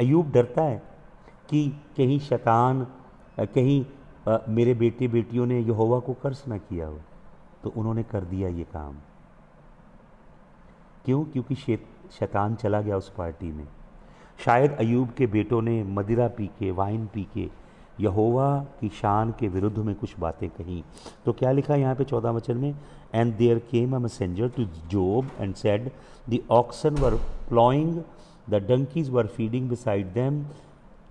अयूब डरता है कि कहीं शैतान कहीं मेरे बेटे बेटियों ने यहोवा को कर्ज ना किया हो तो उन्होंने कर दिया ये काम क्यों क्योंकि शैतान चला गया उस पार्टी में शायद अयूब के बेटों ने मदिरा पी के वाइन पी के यहोवा की शान के विरुद्ध में कुछ बातें कही तो क्या लिखा यहाँ पे चौदह वचन में and there came a messenger to Job and said the oxen were ploughing the donkeys were feeding beside them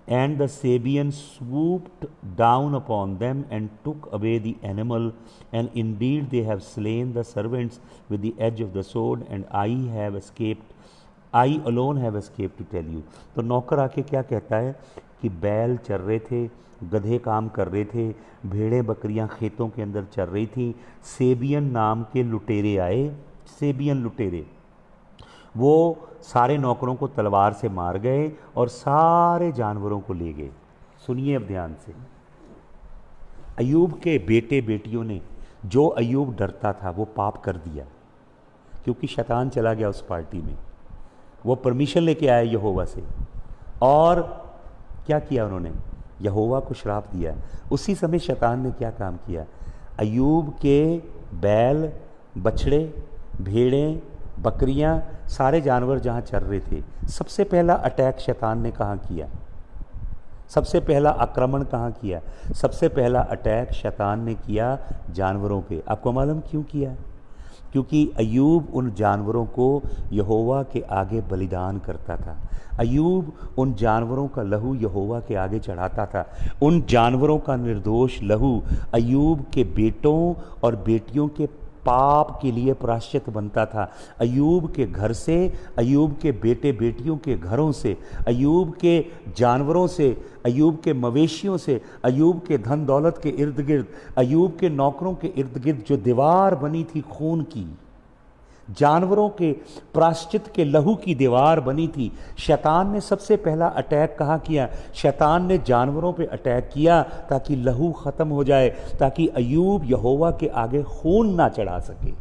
and the Sabian swooped down upon them and took away the animal. And indeed, they have slain the servants with the edge of the sword, and I have escaped. I alone have escape to tell you तो नौकर aake kya kehta hai ki bail चर rahe the गधे काम कर रहे थे भेड़ें बकरियां खेतों के अंदर चर रही थीं सेबियन नाम के लुटेरे आए सेबियन लुटेरे वो सारे नौकरों को तलवार से मार गए और सारे जानवरों को ले गए सुनिए अब ध्यान से अयूब के बेटे बेटियों ने जो अयूब डरता था वो पाप कर दिया क्योंकि शैतान चला गया उस पार्टी में वो परमिशन लेके आया यहोवा से और क्या किया उन्होंने यहोवा को श्राप दिया उसी समय शैतान ने क्या काम किया अयूब के बैल बछड़े भेड़ें बकरियां सारे जानवर जहाँ चर रहे थे सबसे पहला अटैक शैतान ने कहाँ किया सबसे पहला आक्रमण कहाँ किया सबसे पहला अटैक शैतान ने किया जानवरों पे आपको मालूम क्यों किया क्योंकि अयूब उन जानवरों को यहोवा के आगे बलिदान करता था अयूब उन जानवरों का लहू यहोवा के आगे चढ़ाता था उन जानवरों का निर्दोष लहू अयूब के बेटों और बेटियों के पाप के लिए प्राश्चित बनता था अयूब के घर से अयूब के बेटे बेटियों के घरों से अयूब के जानवरों से अयूब के मवेशियों से अयूब के धन दौलत के इर्द गिर्द अयूब के नौकरों के इर्द गिर्द जो दीवार बनी थी खून की जानवरों के प्राश्चित के लहू की दीवार बनी थी शैतान ने सबसे पहला अटैक कहाँ किया शैतान ने जानवरों पे अटैक किया ताकि लहू ख़त्म हो जाए ताकि अयूब यहोवा के आगे खून ना चढ़ा सके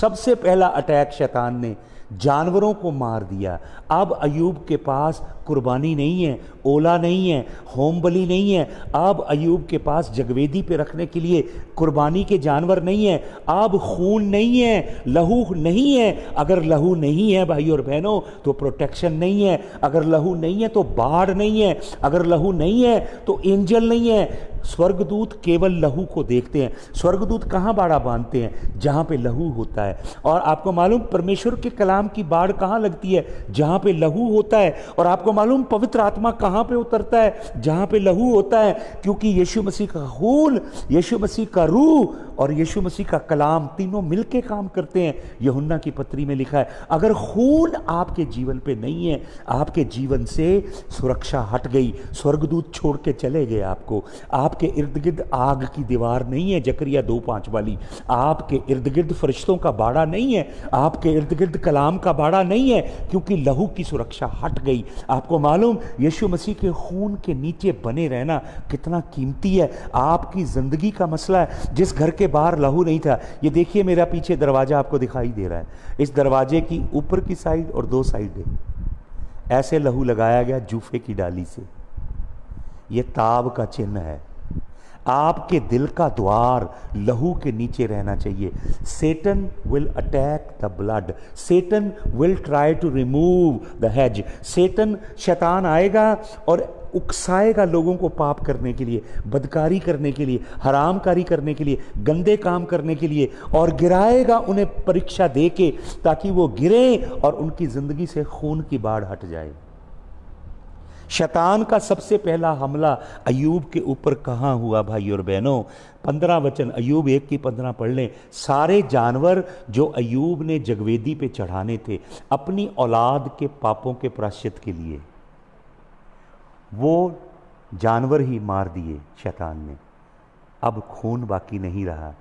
सबसे पहला अटैक शैतान ने जानवरों को मार दिया अब अयूब के पास कुर्बानी नहीं है ओला नहीं है होम बली नहीं है अब अयूब के पास जगवेदी पे रखने के लिए कुर्बानी के जानवर नहीं है अब खून नहीं है लहू नहीं है अगर लहू नहीं है भाई और बहनों तो प्रोटेक्शन नहीं है अगर लहू नहीं है तो बाढ़ नहीं है अगर लहू नहीं है तो एंजल नहीं है स्वर्गदूत केवल लहू को देखते हैं स्वर्गदूत कहाँ बाड़ा बांधते हैं जहाँ पे लहू होता है और आपको मालूम परमेश्वर के कलाम की बाढ़ कहाँ लगती है जहाँ पे लहू होता है और आपको मालूम पवित्र आत्मा कहाँ पे उतरता है जहाँ पे लहू होता है क्योंकि यीशु मसीह का खून यीशु मसीह का रूह और यीशु मसीह का कलाम तीनों मिलके काम करते हैं यहुन्ना की पत्री में लिखा है अगर खून आपके जीवन पे नहीं है आपके जीवन से सुरक्षा हट गई स्वर्गदूत छोड़ के चले गए आपको आपके इर्द गिर्द आग की दीवार नहीं है जकरिया दो पाँच वाली आपके इर्द गिर्द फरिश्तों का बाड़ा नहीं है आपके इर्द गिर्द कलाम का बाड़ा नहीं है क्योंकि लहू की सुरक्षा हट गई आपको मालूम यीशु मसीह के खून के नीचे बने रहना कितना कीमती है आपकी ज़िंदगी का मसला है जिस घर के बाहर लहू नहीं था ये देखिए मेरा पीछे दरवाज़ा आपको दिखाई दे रहा है इस दरवाजे की ऊपर की साइड और दो साइड ऐसे लहू लगाया गया जूफे की डाली से यह ताब का चिन्ह है आपके दिल का द्वार लहू के नीचे रहना चाहिए Satan will attack the blood Satan will try to remove the hedge Satan शैतान आएगा और उकसाएगा लोगों को पाप करने के लिए बदकारी करने के लिए हरामकारी करने के लिए गंदे काम करने के लिए और गिराएगा उन्हें परीक्षा दे के ताकि वो गिरे और उनकी ज़िंदगी से खून की बाढ़ हट जाए शैतान का सबसे पहला हमला अयूब के ऊपर कहाँ हुआ भाई और बहनों पंद्रह वचन अयूब एक की पंद्रह पढ़ लें सारे जानवर जो अयूब ने जगवेदी पे चढ़ाने थे अपनी औलाद के पापों के प्राश्चित के लिए वो जानवर ही मार दिए शैतान ने अब खून बाकी नहीं रहा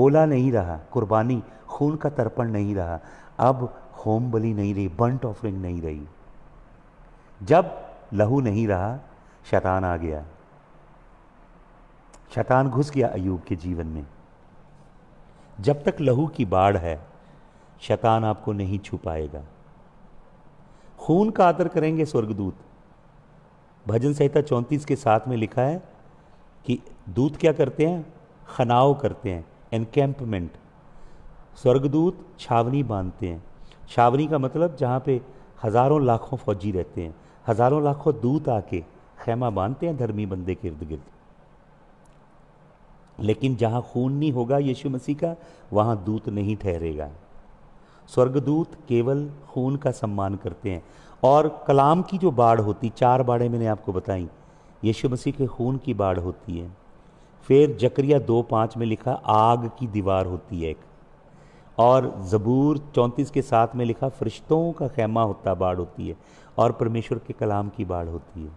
ओला नहीं रहा कुर्बानी खून का तर्पण नहीं रहा अब होम बली नहीं रही बंट ऑफरिंग नहीं रही जब लहू नहीं रहा शैतान आ गया शैतान घुस गया अयूब के जीवन में जब तक लहू की बाढ़ है शैतान आपको नहीं छुपाएगा खून का आदर करेंगे स्वर्गदूत भजन संहिता चौंतीस के साथ में लिखा है कि दूत क्या करते हैं खनाव करते हैं एनकैम्पमेंट स्वर्गदूत छावनी बांधते हैं छावनी का मतलब जहाँ पे हज़ारों लाखों फौजी रहते हैं हज़ारों लाखों दूत आके खेमा बांधते हैं धर्मी बंदे के इर्द गिर्द लेकिन जहाँ खून नहीं होगा यीशु मसीह का वहाँ दूत नहीं ठहरेगा स्वर्गदूत केवल खून का सम्मान करते हैं और कलाम की जो बाढ़ होती चार बाढ़ें मैंने आपको बताई यीशु मसीह के खून की बाढ़ होती है फिर जकरिया दो पाँच में लिखा आग की दीवार होती है एक और ज़बूर चौंतीस के साथ में लिखा फरिश्तों का खैमा होता बाढ़ होती है और परमेश्वर के कलाम की बाढ़ होती है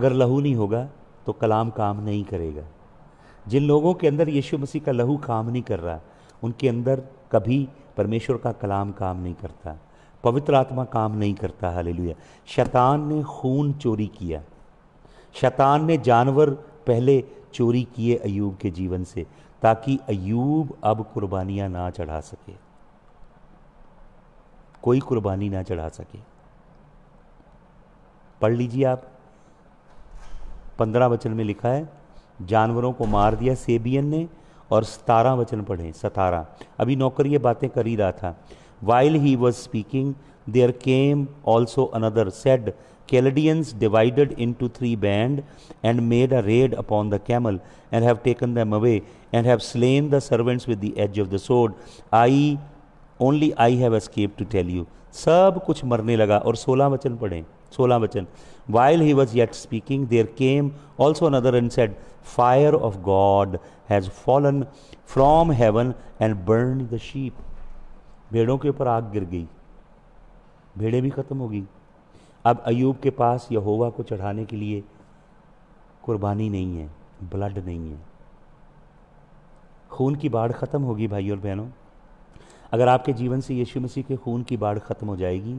अगर लहू नहीं होगा तो कलाम काम नहीं करेगा जिन लोगों के अंदर यीशु मसीह का लहू काम नहीं कर रहा उनके अंदर कभी परमेश्वर का कलाम काम नहीं करता पवित्र आत्मा काम नहीं करता हालेलुया शैतान ने खून चोरी किया शैतान ने जानवर पहले चोरी किए अयूब के जीवन से ताकि अयूब अब कुर्बानियां ना चढ़ा सके कोई कुर्बानी ना चढ़ा सके पढ़ लीजिए आप पंद्रह वचन में लिखा है जानवरों को मार दिया सेबियन ने और सतारह वचन पढ़े सतारह अभी नौकर ये बातें कर ही रहा था While he was speaking, there came also another, said, Chaldeans divided into three bands and made a raid upon the camel and have taken them away and have slain the servants with the edge of the sword. I only I have escaped to tell you. सब कुछ मरने लगा और सोलह वचन पढ़ें सोलह वचन While he was yet speaking, there came also another and said, "Fire of God has fallen from heaven and burned the sheep." भेड़ों के ऊपर आग गिर गई भेड़ें भी ख़त्म हो गई अब अयूब के पास यहोवा को चढ़ाने के लिए कुर्बानी नहीं है ब्लड नहीं है खून की बाढ़ ख़त्म होगी भाई और बहनों अगर आपके जीवन से यीशु मसीह के खून की बाढ़ ख़त्म हो जाएगी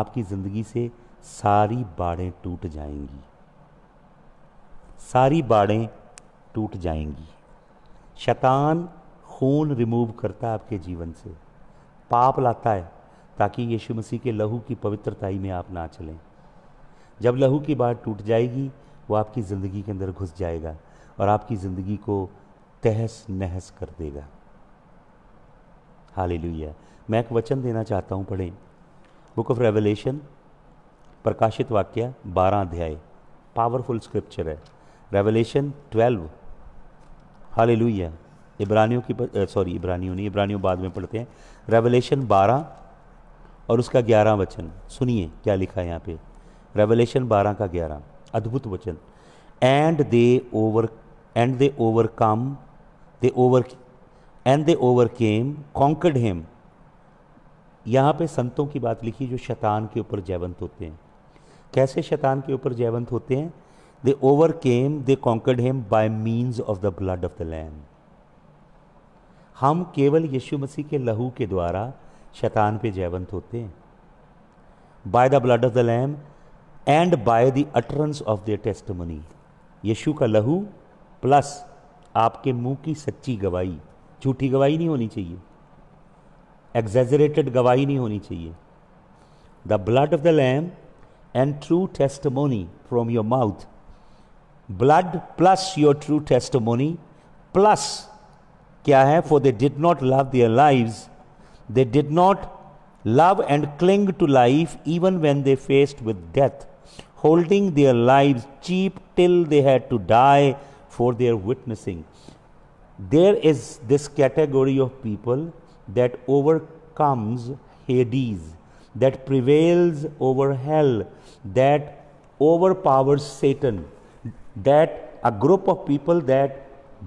आपकी ज़िंदगी से सारी बाढ़ें टूट जाएंगी सारी बाढ़ें टूट जाएंगी शैतान खून रिमूव करता है आपके जीवन से पाप लाता है ताकि यीशु मसीह के लहू की पवित्रताई में आप ना चलें जब लहू की बात टूट जाएगी वो आपकी ज़िंदगी के अंदर घुस जाएगा और आपकी ज़िंदगी को तहस नहस कर देगा हाल मैं एक वचन देना चाहता हूँ पढ़ें बुक ऑफ रेवलेशन प्रकाशित वाक्य बारह अध्याय पावरफुल स्क्रिप्चर है रेवलेशन ट्वेल्व हाल इब्रानियों की सॉरी इब्रानियों नहीं इब्रानियों बाद में पढ़ते हैं रेवलेशन 12 और उसका 11 वचन सुनिए क्या लिखा है यहाँ पे रेवलेशन 12 का 11 अद्भुत वचन and they over and they overcome they over and they overcame conquered him यहाँ पे संतों की बात लिखी जो शैतान के ऊपर जैवंत होते हैं कैसे शैतान के ऊपर जैवंत होते हैं they overcame they conquered him by means of the blood of the lamb हम केवल यीशु मसीह के लहू के द्वारा शैतान पे जयवंत होते हैं by the blood of the lamb and by the utterance of the testimony यीशु का लहू प्लस आपके मुंह की सच्ची गवाही झूठी गवाही नहीं होनी चाहिए एग्जेजरेटेड गवाही नहीं होनी चाहिए the blood of the lamb and true testimony from your mouth blood plus your true testimony plus क्या है for they did not love their live they did not love and cling to life even when they faced with death holding their live cheap till they had to die for their witnessing there is this category of people that overcomes Hades that prevails over hell, that overpowers Satan, that a group of people that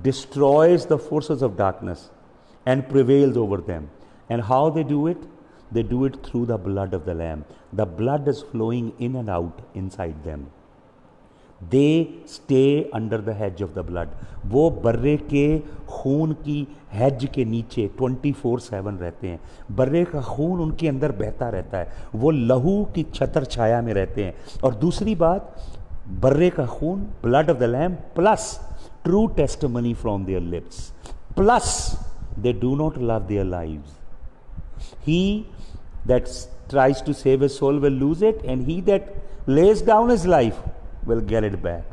destroys the forces of darkness and prevails over them. And how they do it? They do it through the blood of the Lamb. The blood is flowing in and out inside them. They stay under the hedge of the blood. वो बर्रे के खून की has के नीचे 24/7 रहते हैं बर्रे का खून उनके अंदर बहता रहता है वो लहू की छतर छाया में रहते हैं और दूसरी बात बर्रे का खून blood of the lamb plus true testimony from their lips. Plus, they do not love their lives. He that tries to save his soul will lose it, and he that lays down his life will get it back.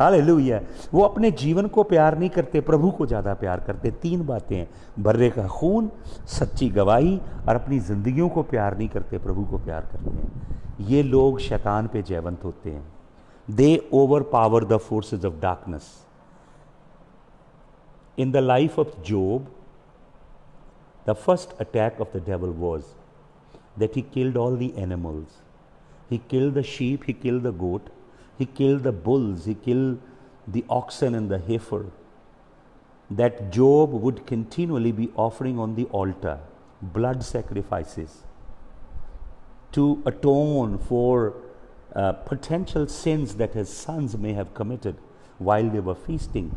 Hallelujah वो अपने जीवन को प्यार नहीं करते प्रभु को ज़्यादा प्यार करते तीन बातें हैं बर्रे का खून सच्ची गवाही और अपनी ज़िंदगियों को प्यार नहीं करते प्रभु को प्यार करते हैं ये लोग शैतान पे जयवंत होते हैं they overpower the forces of darkness In the life of Job, the first attack of the devil was that he killed all the animals. He killed the sheep, he killed the goat, he killed the bulls, he killed the oxen and the heifer. That Job would continually be offering on the altar blood sacrifices to atone for uh, potential sins that his sons may have committed while they were feasting.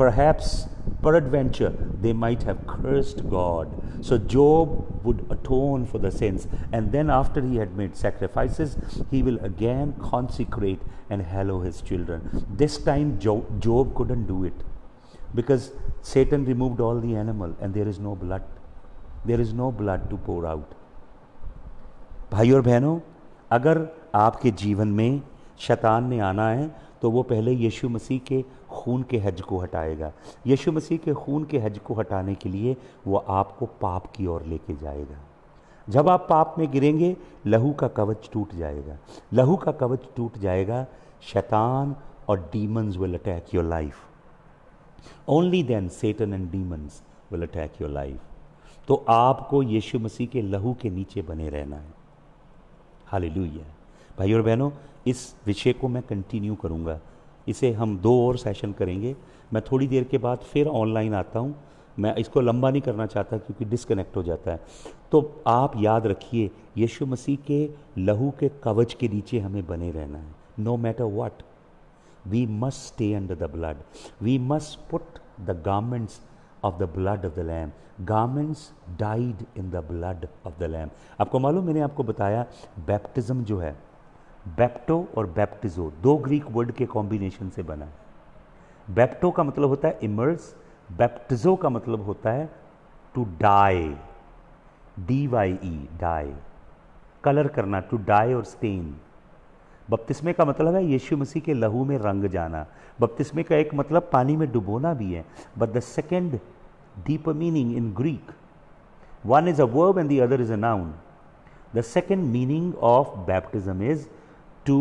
Perhaps, peradventure, they might have cursed God. So Job would atone for the sins, and then after he had made sacrifices, he will again consecrate and hallow his children. This time, Job, couldn't do it because Satan removed all the animal, and there is no blood. There is no blood to pour out. भाई और बहनों अगर आपके जीवन में शैतान ने आना है तो वो पहले यीशु मसीह के खून के हज को हटाएगा यीशु मसीह के खून के हज को हटाने के लिए वो आपको पाप की ओर लेके जाएगा जब आप पाप में गिरेंगे लहू का कवच टूट जाएगा लहू का कवच टूट जाएगा शैतान और demons will attack your life only then Satan and demons will attack your life तो आपको यीशु मसीह के लहू के नीचे बने रहना है हाल भाई और बहनों इस विषय को मैं कंटिन्यू करूँगा इसे हम दो और सेशन करेंगे मैं थोड़ी देर के बाद फिर ऑनलाइन आता हूँ मैं इसको लंबा नहीं करना चाहता क्योंकि डिस्कनेक्ट हो जाता है तो आप याद रखिए यीशु मसीह के लहू के कवच के नीचे हमें बने रहना है no matter what we must stay under the blood we must put the garments of the blood of the lamb garments dyed in the blood of the lamb आपको मालूम मैंने आपको बताया बैप्टिज़्म जो है बैप्टो और बैप्टिजो दो ग्रीक वर्ड के कॉम्बिनेशन से बना है बैप्टो का मतलब होता है इमर्स बैप्टिजो का मतलब होता है to dye D Y E dye colour करना टू डाई और स्टेन बपतिस्मे का मतलब है यीशु मसीह के लहू में रंग जाना बपतिस्मे का एक मतलब पानी में डुबोना भी है but the second deep meaning in Greek one is a verb and the other is a noun the second meaning of baptism is to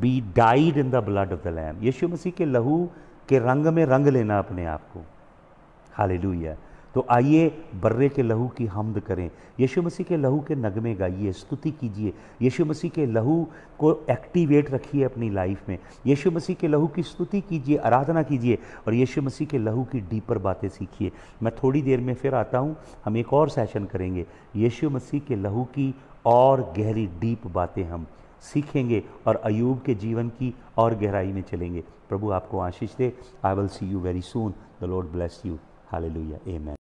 be dyed in the blood of the lamb Yeshu Masih के लहू के रंग में रंग लेना अपने आप को हालेलुया तो आइए बर्रे के लहू की हमद करें यीशु मसीह के लहू के नगमे गाइए स्तुति कीजिए यीशु मसीह के लहू को एक्टिवेट रखिए अपनी लाइफ में यीशु मसीह के लहू की स्तुति कीजिए आराधना कीजिए और यीशु मसीह के लहू की डीपर बातें सीखिए मैं थोड़ी देर में फिर आता हूँ हम एक और सेशन करेंगे यीशु मसीह के लहू की और गहरी डीप बातें हम सीखेंगे और अयूब के जीवन की और गहराई में चलेंगे प्रभु आपको आशीष दे I will see you very soon the Lord bless you hallelujah लुया